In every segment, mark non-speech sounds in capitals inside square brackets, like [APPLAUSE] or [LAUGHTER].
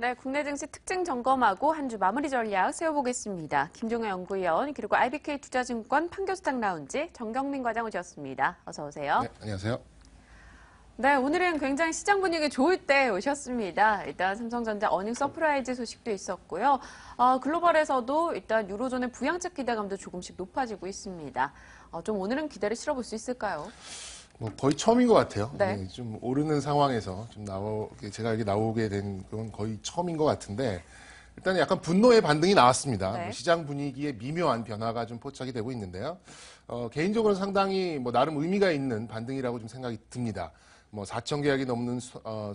네, 국내 증시 특징 점검하고 한 주 마무리 전략 세워보겠습니다. 김종혜 연구위원 그리고 IBK 투자증권 판교수탁 라운지 정경민 과장 오셨습니다. 어서 오세요. 네, 안녕하세요. 네, 오늘은 굉장히 시장 분위기 좋을 때 오셨습니다. 일단 삼성전자 어닝 서프라이즈 소식도 있었고요. 어, 글로벌에서도 일단 유로존의 부양책 기대감도 조금씩 높아지고 있습니다. 어, 좀 오늘은 기대를 실어볼 수 있을까요? 뭐 거의 처음인 것 같아요. 네. 네, 좀 오르는 상황에서 좀 나오 제가 여기 나오게 된 건 거의 처음인 것 같은데 일단 약간 분노의 반등이 나왔습니다. 네. 뭐 시장 분위기에 미묘한 변화가 좀 포착이 되고 있는데요. 어, 개인적으로 상당히 뭐 나름 의미가 있는 반등이라고 좀 생각이 듭니다. 뭐 4천 계약이 넘는 수, 어,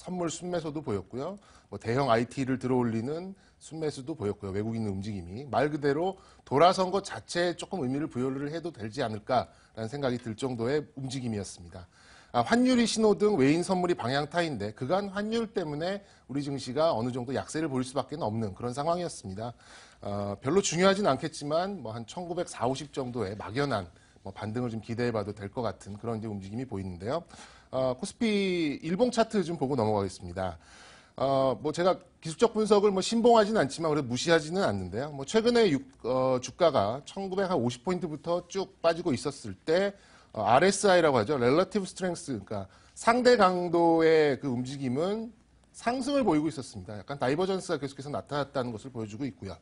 선물 순매수도 보였고요. 뭐 대형 IT를 들어올리는 순매수도 보였고요. 외국인 의 움직임이 말 그대로 돌아선 것 자체에 조금 의미를 부여를 해도 되지 않을까라는 생각이 들 정도의 움직임이었습니다. 아, 환율이 신호 등 외인 선물이 방향타인데 그간 환율 때문에 우리 증시가 어느 정도 약세를 보일 수밖에 없는 그런 상황이었습니다. 어, 별로 중요하진 않겠지만 뭐한 1940, 50 정도의 막연한 뭐 반등을 좀 기대해봐도 될 것 같은 그런 이제 움직임이 보이는데요. 어, 코스피 일봉 차트 좀 보고 넘어가겠습니다. 어, 뭐 제가 기술적 분석을 뭐신봉하지는 않지만 그래도 무시하지는 않는데요. 뭐 최근에 육, 어, 주가가 1950포인트부터 쭉 빠지고 있었을 때 어, RSI라고 하죠. Relative Strength, 그러니까 상대 강도의 그 움직임은 상승을 보이고 있었습니다. 약간 다이버전스가 계속해서 나타났다는 것을 보여주고 있고요.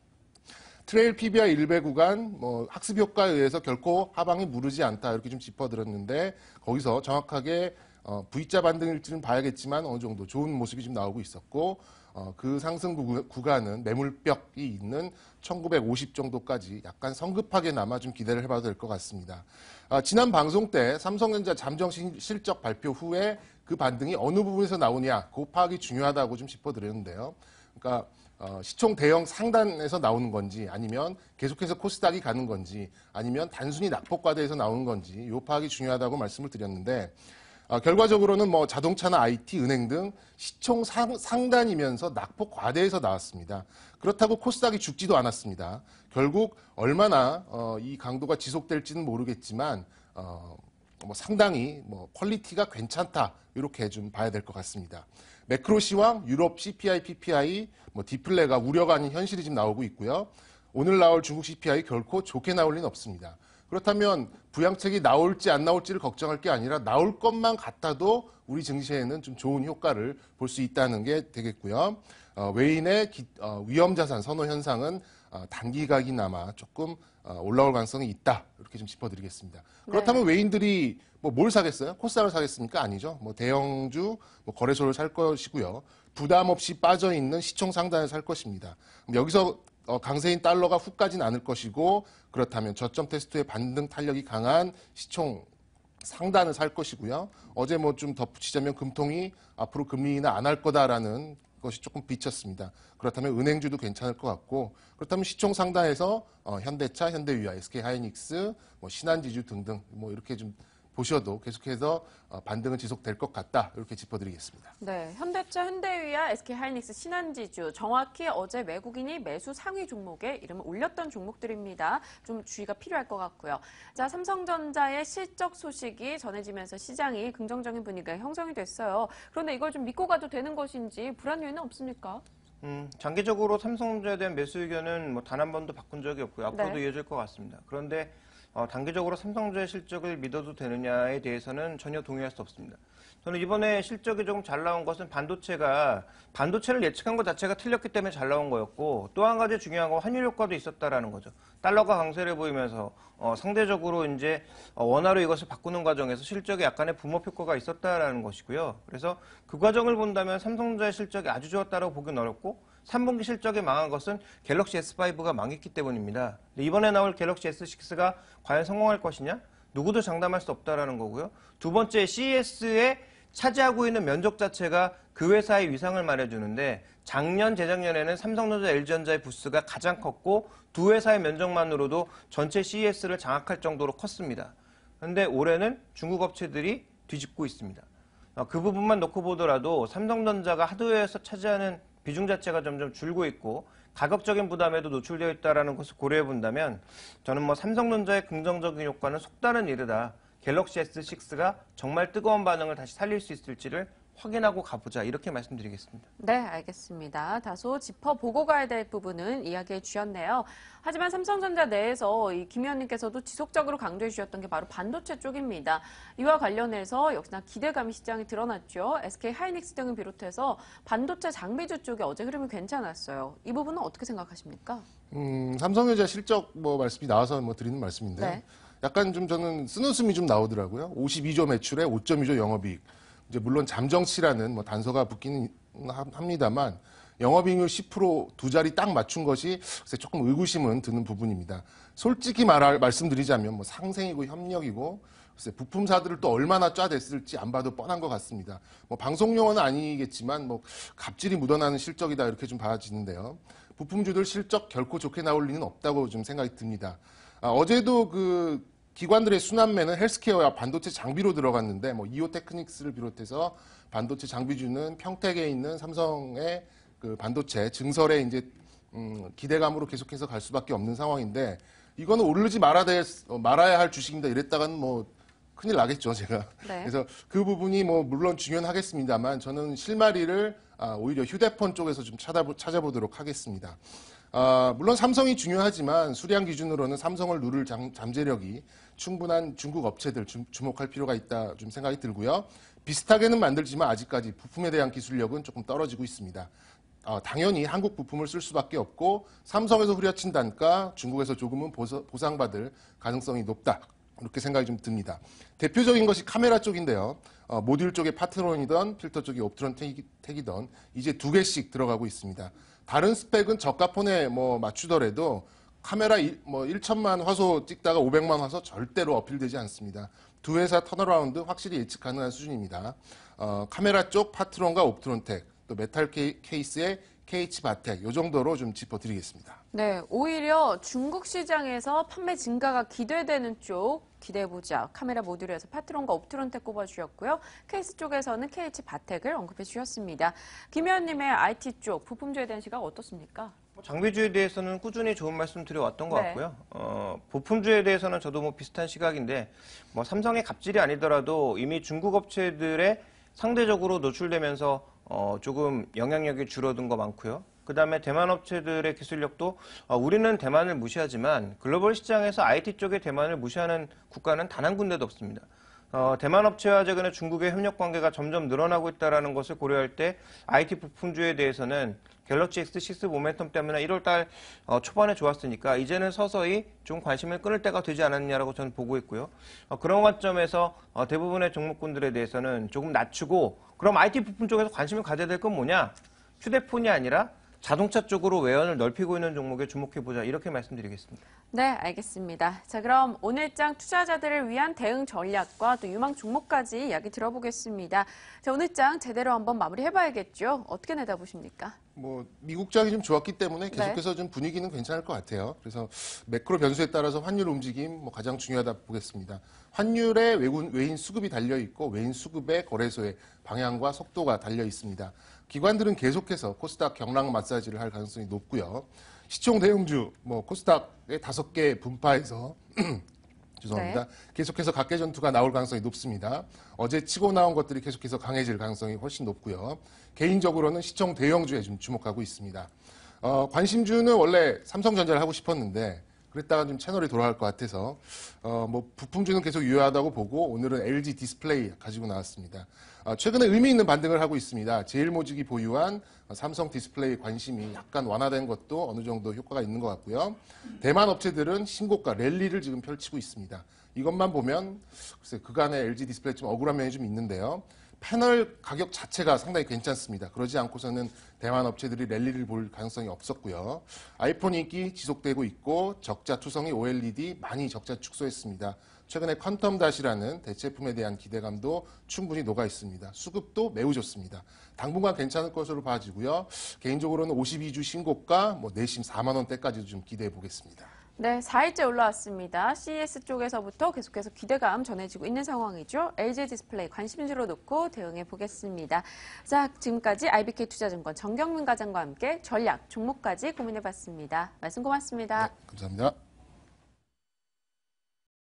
트레일 PBI 1배 구간 뭐 학습 효과에 의해서 결코 하방이 무르지 않다 이렇게 좀 짚어드렸는데 거기서 정확하게 어, V자 반등일지는 봐야겠지만 어느 정도 좋은 모습이 지금 나오고 있었고 어, 그 상승 구간은 매물벽이 있는 1950 정도까지 약간 성급하게 남아 좀 기대를 해봐도 될 것 같습니다. 아, 지난 방송 때 삼성전자 잠정 실적 발표 후에 그 반등이 어느 부분에서 나오냐 곱하기 그 중요하다고 좀 짚어드렸는데요. 그러니까 어, 시총 대형 상단에서 나오는 건지 아니면 계속해서 코스닥이 가는 건지 아니면 단순히 낙폭과대에서 나오는 건지 요 파악이 중요하다고 말씀을 드렸는데 아, 결과적으로는 뭐 자동차나 IT, 은행 등 시총 상, 상단이면서 낙폭 과대에서 나왔습니다. 그렇다고 코스닥이 죽지도 않았습니다. 결국 얼마나 어, 이 강도가 지속될지는 모르겠지만 어, 뭐 상당히 뭐 퀄리티가 괜찮다 이렇게 좀 봐야 될 것 같습니다. 매크로 시황, 유럽 CPI, PPI, 뭐 디플레가 우려가 아닌 현실이 지금 나오고 있고요. 오늘 나올 중국 CPI 결코 좋게 나올 리는 없습니다. 그렇다면 부양책이 나올지 안 나올지를 걱정할 게 아니라 나올 것만 같아도 우리 증시에는 좀 좋은 효과를 볼 수 있다는 게 되겠고요. 어, 외인의 어, 위험자산 선호 현상은 어, 단기각이나마 조금 올라올 가능성이 있다. 이렇게 좀 짚어드리겠습니다. 그렇다면 네. 외인들이 뭐뭘 사겠어요? 코스닥을 사겠습니까? 아니죠. 뭐 대형주, 뭐 거래소를 살 것이고요. 부담 없이 빠져 있는 시총 상단을 살 것입니다. 여기서 어, 강세인 달러가 후까지는 않을 것이고 그렇다면 저점 테스트에 반등 탄력이 강한 시총 상단을 살 것이고요. 어제 뭐 좀 덧붙이자면 금통이 앞으로 금리 인하 안할 거다라는 것이 조금 비쳤습니다. 그렇다면 은행주도 괜찮을 것 같고 그렇다면 시총 상단에서 어, 현대차, 현대위아, SK하이닉스, 뭐 신한지주 등등 뭐 이렇게 좀 보셔도 계속해서 어, 반등은 지속될 것 같다. 이렇게 짚어드리겠습니다. 네, 현대차, 현대위아, SK하이닉스, 신한지주 정확히 어제 외국인이 매수 상위 종목에 이름을 올렸던 종목들입니다. 좀 주의가 필요할 것 같고요. 자, 삼성전자의 실적 소식이 전해지면서 시장이 긍정적인 분위기가 형성이 됐어요. 그런데 이걸 좀 믿고 가도 되는 것인지 불안 요인은 없습니까? 음, 장기적으로 삼성전자에 대한 매수 의견은 뭐 단 한 번도 바꾼 적이 없고 앞으로도 네. 이어질 것 같습니다. 그런데 어, 단기적으로 삼성전자 실적을 믿어도 되느냐에 대해서는 전혀 동의할 수 없습니다. 저는 이번에 실적이 조금 잘 나온 것은 반도체가 반도체를 예측한 것 자체가 틀렸기 때문에 잘 나온 거였고 또 한 가지 중요한 건 환율 효과도 있었다라는 거죠. 달러가 강세를 보이면서 어, 상대적으로 이제 어, 원화로 이것을 바꾸는 과정에서 실적에 약간의 부모 효과가 있었다라는 것이고요. 그래서 그 과정을 본다면 삼성전자 실적이 아주 좋았다고 보기는 어렵고 3분기 실적이 망한 것은 갤럭시 S5가 망했기 때문입니다. 이번에 나올 갤럭시 S6가 과연 성공할 것이냐? 누구도 장담할 수 없다라는 거고요. 두 번째 CES에 차지하고 있는 면적 자체가 그 회사의 위상을 말해주는데 작년, 재작년에는 삼성전자, LG전자의 부스가 가장 컸고 두 회사의 면적만으로도 전체 CES를 장악할 정도로 컸습니다. 그런데 올해는 중국 업체들이 뒤집고 있습니다. 어, 그 부분만 놓고 보더라도 삼성전자가 하드웨어에서 차지하는 비중 자체가 점점 줄고 있고 가격적인 부담에도 노출되어 있다는 것을 고려해 본다면 저는 뭐 삼성전자의 긍정적인 효과는 속다는 이르다 갤럭시 S6가 정말 뜨거운 반응을 다시 살릴 수 있을지를 확인하고 가보자 이렇게 말씀드리겠습니다. 네, 알겠습니다. 다소 짚어보고 가야 될 부분은 이야기해 주셨네요. 하지만 삼성전자 내에서 김 의원님께서도 지속적으로 강조해 주셨던 게 바로 반도체 쪽입니다. 이와 관련해서 역시나 기대감이 시장에 드러났죠. SK 하이닉스 등을 비롯해서 반도체 장비주 쪽에 어제 흐름이 괜찮았어요. 이 부분은 어떻게 생각하십니까? 음, 삼성전자 실적 뭐 말씀이 나와서 뭐 드리는 말씀인데 네. 약간 좀 저는 쓴 웃음이 좀 나오더라고요. 52조 매출에 5.2조 영업이익. 이제 물론 잠정치라는 뭐 단서가 붙기는 합니다만 영업이익률 10%두 자리 딱 맞춘 것이 조금 의구심은 드는 부분입니다. 솔직히 말할 말씀드리자면 뭐 상생이고 협력이고 부품사들을 또 얼마나 쫙댔을지 안 봐도 뻔한 것 같습니다. 뭐 방송 용어는 아니겠지만 뭐 갑질이 묻어나는 실적이다 이렇게 좀 봐지는데요. 부품주들 실적 결코 좋게 나올 리는 없다고 좀 생각이 듭니다. 아, 어제도 그 기관들의 순환매는 헬스케어와 반도체 장비로 들어갔는데 뭐 이오 테크닉스를 비롯해서 반도체 장비주는 평택에 있는 삼성의 그 반도체 증설에 이제 음, 기대감으로 계속해서 갈 수밖에 없는 상황인데 이거는 오르지 말아야, 될, 어, 말아야 할 주식입니다. 이랬다가는 뭐 큰일 나겠죠, 제가. 네. [LAUGHS] 그래서 그 부분이 뭐 물론 중요하겠습니다만 저는 실마리를 아, 오히려 휴대폰 쪽에서 좀 찾아보, 찾아보도록 하겠습니다. 아, 물론 삼성이 중요하지만 수량 기준으로는 삼성을 누를 잠, 잠재력이 충분한 중국 업체들 주, 주목할 필요가 있다 좀 생각이 들고요. 비슷하게는 만들지만 아직까지 부품에 대한 기술력은 조금 떨어지고 있습니다. 어, 당연히 한국 부품을 쓸 수밖에 없고 삼성에서 후려친 단가 중국에서 조금은 보서, 보상받을 가능성이 높다. 이렇게 생각이 좀 듭니다. 대표적인 것이 카메라 쪽인데요. 어, 모듈 쪽에 파트론이던 필터 쪽이 옵트론 택이던 이제 두 개씩 들어가고 있습니다. 다른 스펙은 저가 폰에 뭐 맞추더라도 카메라 일, 뭐 1천만 화소 찍다가 500만 화소 절대로 어필되지 않습니다. 두 회사 턴어라운드 확실히 예측 가능한 수준입니다. 어, 카메라 쪽 파트론과 옵트론텍, 또 메탈 케이스의 KH바텍 요 정도로 좀 짚어드리겠습니다. 네, 오히려 중국 시장에서 판매 증가가 기대되는 쪽 기대해보자. 카메라 모듈에서 파트론과 옵트론텍 꼽아주셨고요. 케이스 쪽에서는 KH바텍을 언급해주셨습니다. 김현님의 IT 쪽 부품주에 대한 시각 어떻습니까? 뭐 장비주에 대해서는 꾸준히 좋은 말씀 드려왔던 것 네. 같고요. 어, 부품주에 대해서는 저도 뭐 비슷한 시각인데 뭐 삼성의 갑질이 아니더라도 이미 중국 업체들의 상대적으로 노출되면서 어, 조금 영향력이 줄어든 거 많고요. 그 다음에 대만 업체들의 기술력도 어, 우리는 대만을 무시하지만 글로벌 시장에서 IT 쪽의 대만을 무시하는 국가는 단 한 군데도 없습니다. 어, 대만 업체와 최근에 중국의 협력 관계가 점점 늘어나고 있다는 것을 고려할 때 IT 부품주에 대해서는 갤럭시 X6 모멘텀 때문에 1월달 어, 초반에 좋았으니까 이제는 서서히 좀 관심을 끌을 때가 되지 않았냐라고 저는 보고 있고요. 어, 그런 관점에서 어, 대부분의 종목군들에 대해서는 조금 낮추고 그럼 IT 부품 쪽에서 관심을 가져야 될 건 뭐냐? 휴대폰이 아니라 자동차 쪽으로 외연을 넓히고 있는 종목에 주목해보자 이렇게 말씀드리겠습니다. 네, 알겠습니다. 자, 그럼 오늘장 투자자들을 위한 대응 전략과 또 유망 종목까지 이야기 들어보겠습니다. 자, 오늘장 제대로 한번 마무리해봐야겠죠? 어떻게 내다보십니까? 뭐 미국장이 좀 좋았기 때문에 네. 계속해서 네. 좀 분위기는 괜찮을 것 같아요. 그래서 매크로 변수에 따라서 환율 움직임 뭐 가장 중요하다 보겠습니다. 환율에 외군, 외인 수급이 달려 있고 외인 수급의 거래소의 방향과 속도가 달려 있습니다. 기관들은 계속해서 코스닥 경락 마사지를 할 가능성이 높고요. 시총 대형주 뭐 코스닥의 다섯 개 분파에서 [CLEARS THROAT] 죄송합니다. 네. 계속해서 각계 전투가 나올 가능성이 높습니다. 어제 치고 나온 것들이 계속해서 강해질 가능성이 훨씬 높고요. 개인적으로는 시청 대형주에 좀 주목하고 있습니다. 어, 관심주는 원래 삼성전자를 하고 싶었는데 그랬다가 좀 채널이 돌아갈 것 같아서 어, 뭐 부품주는 계속 유효하다고 보고 오늘은 LG 디스플레이 가지고 나왔습니다. 어, 최근에 의미 있는 반등을 하고 있습니다. 제일모직이 보유한 삼성 디스플레이 관심이 약간 완화된 것도 어느 정도 효과가 있는 것 같고요. 대만 업체들은 신고가 랠리를 지금 펼치고 있습니다. 이것만 보면 글쎄 그간의 LG 디스플레이 좀 억울한 면이 좀 있는데요. 패널 가격 자체가 상당히 괜찮습니다. 그러지 않고서는 대만 업체들이 랠리를 볼 가능성이 없었고요. 아이폰 인기 지속되고 있고 적자 투성이 OLED 많이 적자 축소했습니다. 최근에 퀀텀 다시라는 대체품에 대한 기대감도 충분히 녹아 있습니다. 수급도 매우 좋습니다. 당분간 괜찮을 것으로 봐지고요. 개인적으로는 52주 신고가 뭐 내심 4만 원대까지도 좀 기대해 보겠습니다. 네, 4일째 올라왔습니다. CES 쪽에서부터 계속해서 기대감 전해지고 있는 상황이죠. LG 디스플레이 관심주로 놓고 대응해 보겠습니다. 자, 지금까지 IBK 투자증권 정경민 과장과 함께 전략, 종목까지 고민해 봤습니다. 말씀 고맙습니다. 네, 감사합니다.